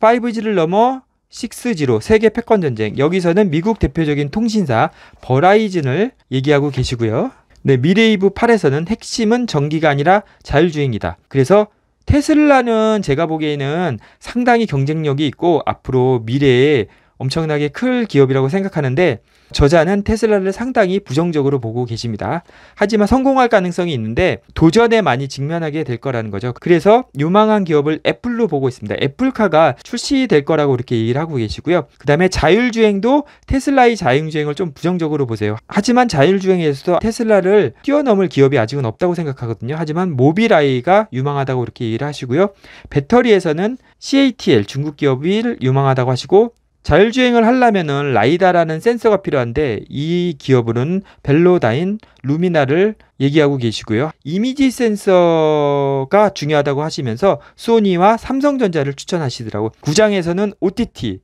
5G를 넘어 6G로 세계 패권 전쟁 여기서는 미국 대표적인 통신사 버라이즌을 얘기하고 계시고요. 네, 미레이브 8에서는 핵심은 전기가 아니라 자율주행이다. 그래서 테슬라는 제가 보기에는 상당히 경쟁력이 있고 앞으로 미래에 엄청나게 클 기업이라고 생각하는데 저자는 테슬라를 상당히 부정적으로 보고 계십니다. 하지만 성공할 가능성이 있는데 도전에 많이 직면하게 될 거라는 거죠. 그래서 유망한 기업을 애플로 보고 있습니다. 애플카가 출시될 거라고 이렇게 얘기를 하고 계시고요. 그 다음에 자율주행도 테슬라의 자율주행을 좀 부정적으로 보세요. 하지만 자율주행에서도 테슬라를 뛰어넘을 기업이 아직은 없다고 생각하거든요. 하지만 모빌아이가 유망하다고 이렇게 얘기를 하시고요. 배터리에서는 CATL 중국 기업을 유망하다고 하시고 자율주행을 하려면 라이다라는 센서가 필요한데 이 기업은 벨로다인 루미나를 얘기하고 계시고요. 이미지 센서가 중요하다고 하시면서 소니와 삼성전자를 추천하시더라고. 구장에서는 OTT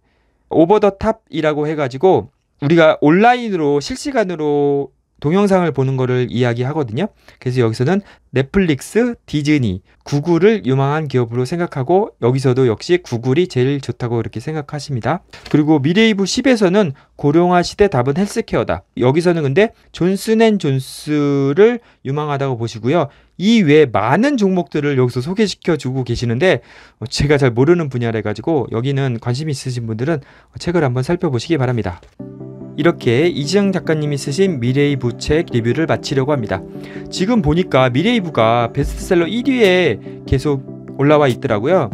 오버 더 탑이라고 해가지고 우리가 온라인으로 실시간으로 동영상을 보는 거를 이야기하거든요. 그래서 여기서는 넷플릭스, 디즈니, 구글을 유망한 기업으로 생각하고 여기서도 역시 구글이 제일 좋다고 이렇게 생각하십니다. 그리고 미래이브 10에서는 고령화 시대 답은 헬스케어다. 여기서는 근데 존슨앤존스를 유망하다고 보시고요. 이 외에 많은 종목들을 여기서 소개시켜 주고 계시는데 어, 제가 잘 모르는 분야래 가지고 여기는 관심 있으신 분들은 어, 책을 한번 살펴보시기 바랍니다. 이렇게 이지영 작가님이 쓰신 미레이부 책 리뷰를 마치려고 합니다. 지금 보니까 미레이부가 베스트셀러 1위에 계속 올라와 있더라고요.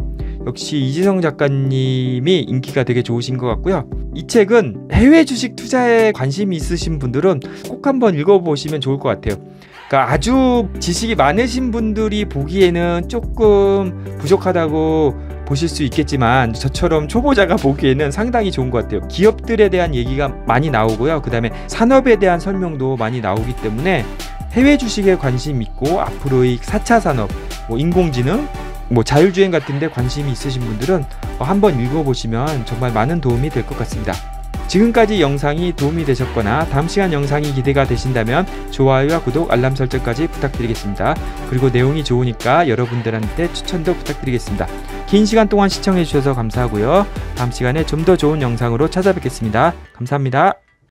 역시 이지성 작가님이 인기가 되게 좋으신 것 같고요. 이 책은 해외 주식 투자에 관심이 있으신 분들은 꼭 한번 읽어보시면 좋을 것 같아요. 그러니까 아주 지식이 많으신 분들이 보기에는 조금 부족하다고 보실 수 있겠지만 저처럼 초보자가 보기에는 상당히 좋은 것 같아요. 기업들에 대한 얘기가 많이 나오고요. 그 다음에 산업에 대한 설명도 많이 나오기 때문에 해외 주식에 관심 있고 앞으로의 4차 산업, 뭐 인공지능, 뭐 자율주행 같은 데 관심이 있으신 분들은 한번 읽어보시면 정말 많은 도움이 될 것 같습니다. 지금까지 영상이 도움이 되셨거나 다음 시간 영상이 기대가 되신다면 좋아요와 구독, 알람 설정까지 부탁드리겠습니다. 그리고 내용이 좋으니까 여러분들한테 추천도 부탁드리겠습니다. 긴 시간 동안 시청해주셔서 감사하고요. 다음 시간에 좀 더 좋은 영상으로 찾아뵙겠습니다. 감사합니다.